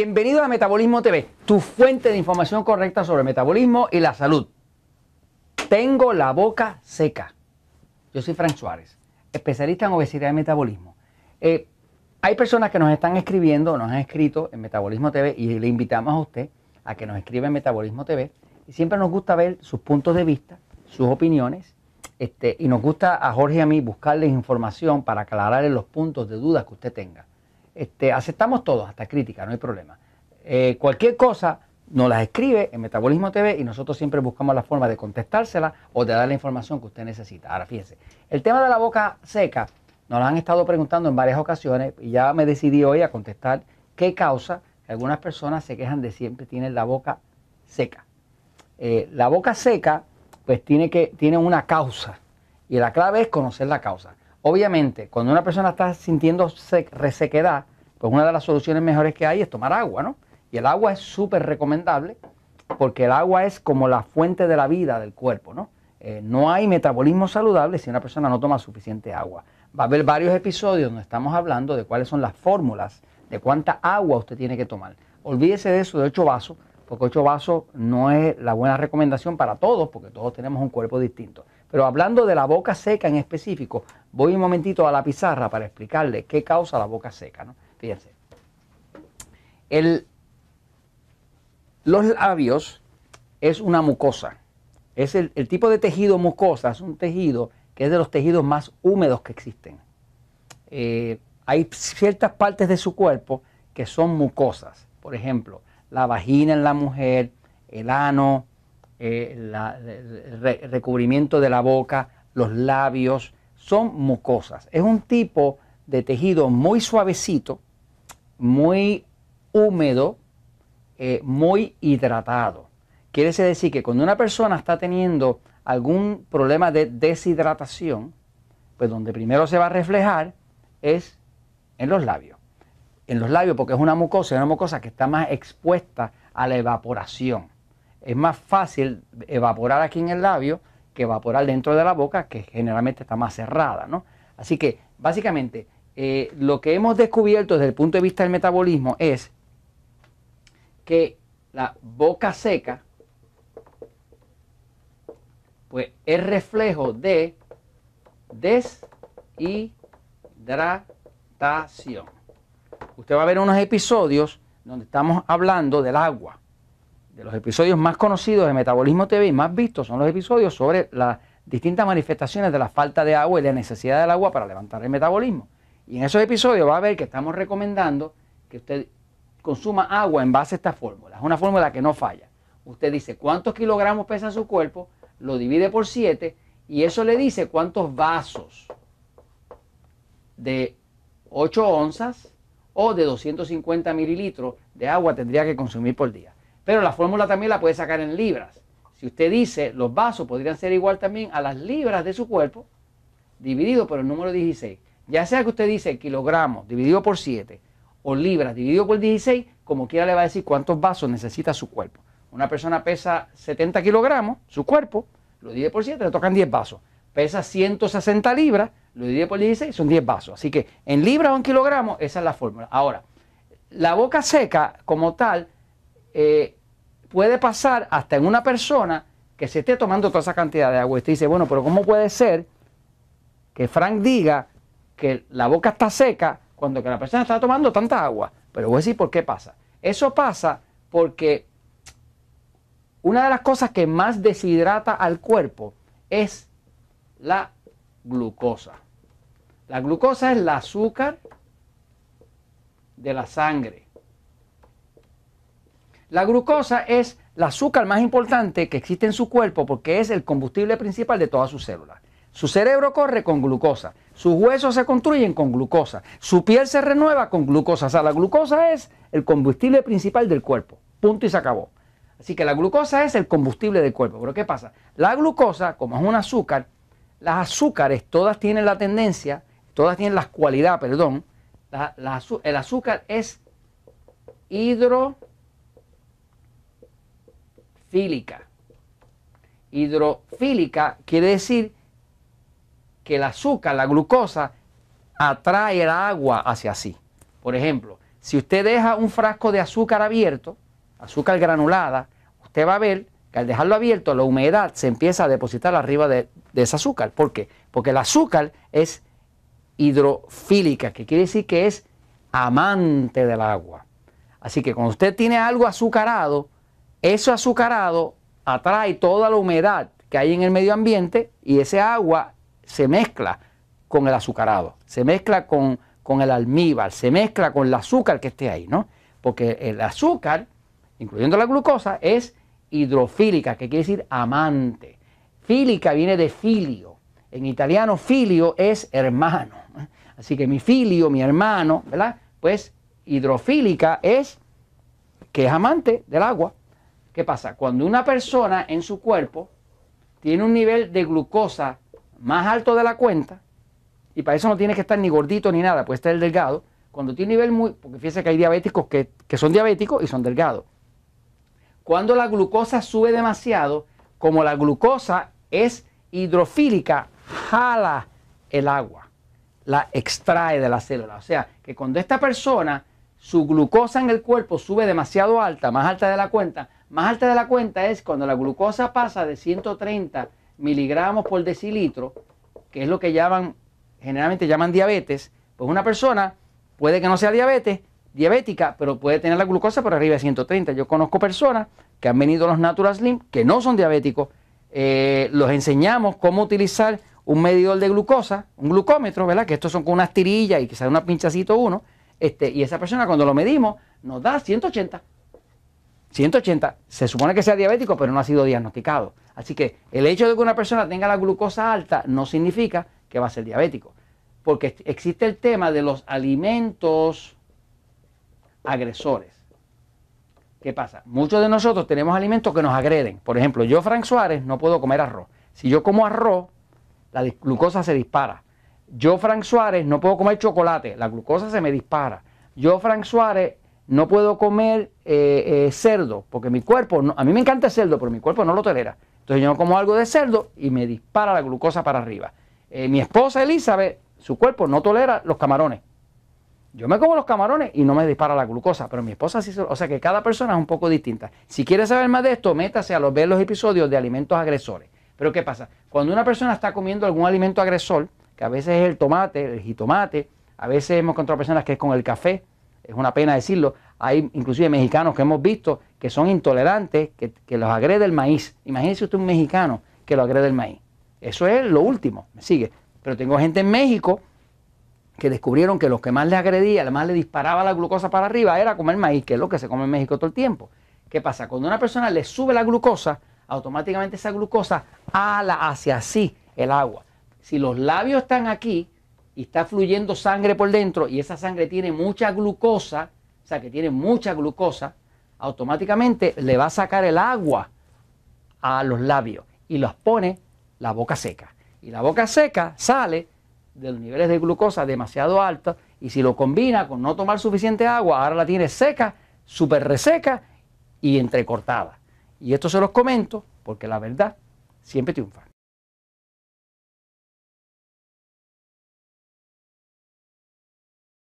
Bienvenido a Metabolismo TV, tu fuente de información correcta sobre metabolismo y la salud. Tengo la boca seca. Yo soy Frank Suárez, especialista en obesidad y metabolismo. Eh, hay personas que nos están escribiendo, nos han escrito en Metabolismo TV y le invitamos a usted a que nos escriba en Metabolismo TV. Y siempre nos gusta ver sus puntos de vista, sus opiniones. Este, y nos gusta a Jorge y a mí buscarles información para aclararles los puntos de dudas que usted tenga. Este, aceptamos todo, hasta crítica, no hay problema. Eh, cualquier cosa nos la escribe en Metabolismo TV y nosotros siempre buscamos la forma de contestársela o de dar la información que usted necesita. Ahora fíjese, el tema de la boca seca nos lo han estado preguntando en varias ocasiones y ya me decidí hoy a contestar qué causa que algunas personas se quejan de siempre tienen la boca seca. Eh, la boca seca pues tiene, que, tiene una causa y la clave es conocer la causa. Obviamente, cuando una persona está sintiendo resequedad, pues una de las soluciones mejores que hay es tomar agua, ¿no? Y el agua es súper recomendable porque el agua es como la fuente de la vida del cuerpo, ¿no? Eh, no hay metabolismo saludable si una persona no toma suficiente agua. Va a haber varios episodios donde estamos hablando de cuáles son las fórmulas, de cuánta agua usted tiene que tomar. Olvídese de eso de 8 vasos, porque 8 vasos no es la buena recomendación para todos, porque todos tenemos un cuerpo distinto. Pero hablando de la boca seca en específico, voy un momentito a la pizarra para explicarle qué causa la boca seca. ¿no? Fíjense. los labios es una mucosa. Es el, tipo de tejido mucosa, es un tejido que es de los tejidos más húmedos que existen. Eh, hay ciertas partes de su cuerpo que son mucosas. Por ejemplo, la vagina en la mujer, el ano, eh, el recubrimiento de la boca, los labios, son mucosas. Es un tipo de tejido muy suavecito muy húmedo, eh, muy hidratado. Quiere decir que cuando una persona está teniendo algún problema de deshidratación, pues donde primero se va a reflejar es en los labios. En los labios porque es una mucosa, es una mucosa que está más expuesta a la evaporación. Es más fácil evaporar aquí en el labio que evaporar dentro de la boca, que generalmente está más cerrada, ¿no? Así que básicamente eh, lo que hemos descubierto desde el punto de vista del metabolismo es que la boca seca pues es reflejo de deshidratación. Usted va a ver unos episodios donde estamos hablando del agua. De los episodios más conocidos de Metabolismo TV y más vistos son los episodios sobre las distintas manifestaciones de la falta de agua y la necesidad del agua para levantar el metabolismo. Y en esos episodios va a ver que estamos recomendando que usted consuma agua en base a esta fórmula. Es una fórmula que no falla. Usted dice cuántos kilogramos pesa su cuerpo, lo divide por 7 y eso le dice cuántos vasos de 8 onzas o de 250 mililitros de agua tendría que consumir por día. Pero la fórmula también la puede sacar en libras. Si usted dice los vasos podrían ser igual también a las libras de su cuerpo, dividido por el número 16. Ya sea que usted dice kilogramos dividido por 7 o libras dividido por 16, como quiera le va a decir cuántos vasos necesita su cuerpo. Una persona pesa 70 kilogramos, su cuerpo, lo divide por 7, le tocan 10 vasos. Pesa 160 libras, lo divide por 16, son 10 vasos. Así que en libras o en kilogramos, esa es la fórmula. Ahora, la boca seca como tal eh, puede pasar hasta en una persona que se esté tomando toda esa cantidad de agua. Y usted dice, bueno, pero ¿cómo puede ser que Frank diga que la boca está seca cuando que la persona está tomando tanta agua. Pero voy a decir por qué pasa. Eso pasa porque una de las cosas que más deshidrata al cuerpo es la glucosa. La glucosa es el azúcar de la sangre. La glucosa es el azúcar más importante que existe en su cuerpo porque es el combustible principal de todas sus células. Su cerebro corre con glucosa, sus huesos se construyen con glucosa, su piel se renueva con glucosa. O sea, la glucosa es el combustible principal del cuerpo. Punto y se acabó. Así que la glucosa es el combustible del cuerpo. Pero ¿qué pasa? La glucosa, como es un azúcar, las azúcares todas tienen la tendencia, todas tienen la cualidad, perdón, el azúcar es hidrofílica. Hidrofílica quiere decir que el azúcar, la glucosa, atrae el agua hacia sí. Por ejemplo, si usted deja un frasco de azúcar abierto, azúcar granulada, usted va a ver que al dejarlo abierto la humedad se empieza a depositar arriba de, ese azúcar. ¿Por qué? Porque el azúcar es hidrofílica, que quiere decir que es amante del agua. Así que cuando usted tiene algo azucarado, ese azucarado atrae toda la humedad que hay en el medio ambiente y ese agua se mezcla con el azucarado, se mezcla con, con el almíbar, se mezcla con el azúcar que esté ahí, ¿no? Porque el azúcar, incluyendo la glucosa, es hidrofílica, que quiere decir amante. Fílica viene de filio. En italiano filio es hermano. Así que mi filio, mi hermano, ¿verdad? Pues hidrofílica es que es amante del agua. ¿Qué pasa? Cuando una persona en su cuerpo tiene un nivel de glucosa más alto de la cuenta, y para eso no tiene que estar ni gordito ni nada, puede estar el delgado, cuando tiene nivel muy, porque fíjese que hay diabéticos que, que son diabéticos y son delgados. Cuando la glucosa sube demasiado, como la glucosa es hidrofílica, jala el agua, la extrae de la célula. O sea, que cuando esta persona, su glucosa en el cuerpo sube demasiado alta, más alta de la cuenta, más alta de la cuenta es cuando la glucosa pasa de 130 miligramos por decilitro, que es lo que llaman, generalmente llaman diabetes, pues una persona puede que no sea diabetes, diabética, pero puede tener la glucosa por arriba de 130. Yo conozco personas que han venido a los Natural Slim, que no son diabéticos, eh, los enseñamos cómo utilizar un medidor de glucosa, un glucómetro, ¿verdad? Que estos son con unas tirillas y sale una pinchacito uno, este, y esa persona cuando lo medimos nos da 180. 180 se supone que sea diabético, pero no ha sido diagnosticado. Así que el hecho de que una persona tenga la glucosa alta no significa que va a ser diabético. Porque existe el tema de los alimentos agresores. ¿Qué pasa? Muchos de nosotros tenemos alimentos que nos agreden. Por ejemplo, yo, Frank Suárez, no puedo comer arroz. Si yo como arroz, la glucosa se dispara. Yo, Frank Suárez, no puedo comer chocolate. La glucosa se me dispara. Yo, Frank Suárez, no puedo comer eh, eh, cerdo, porque mi cuerpo, a mí me encanta el cerdo, pero mi cuerpo no lo tolera. Entonces yo como algo de cerdo y me dispara la glucosa para arriba. Eh, mi esposa Elizabeth, su cuerpo no tolera los camarones. Yo me como los camarones y no me dispara la glucosa, pero mi esposa sí. O sea que cada persona es un poco distinta. Si quieres saber más de esto, métase a los, ver los episodios de alimentos agresores. Pero ¿qué pasa? Cuando una persona está comiendo algún alimento agresor, que a veces es el tomate, el jitomate, a veces hemos encontrado personas que es con el café, es una pena decirlo, hay inclusive mexicanos que hemos visto que son intolerantes, que, los agrede el maíz. Imagínese usted un mexicano que lo agrede el maíz. Eso es lo último, me sigue. Pero tengo gente en México que descubrieron que lo que más le agredía, lo más le disparaba la glucosa para arriba era comer maíz, que es lo que se come en México todo el tiempo. ¿Qué pasa? Cuando una persona le sube la glucosa, automáticamente esa glucosa ala hacia sí el agua. Si los labios están aquí, y está fluyendo sangre por dentro y esa sangre tiene mucha glucosa, o sea que tiene mucha glucosa, automáticamente le va a sacar el agua a los labios y los pone la boca seca. Y la boca seca sale de los niveles de glucosa demasiado altos y si lo combina con no tomar suficiente agua, ahora la tiene seca, súper reseca y entrecortada. Y esto se los comento porque la verdad siempre triunfa.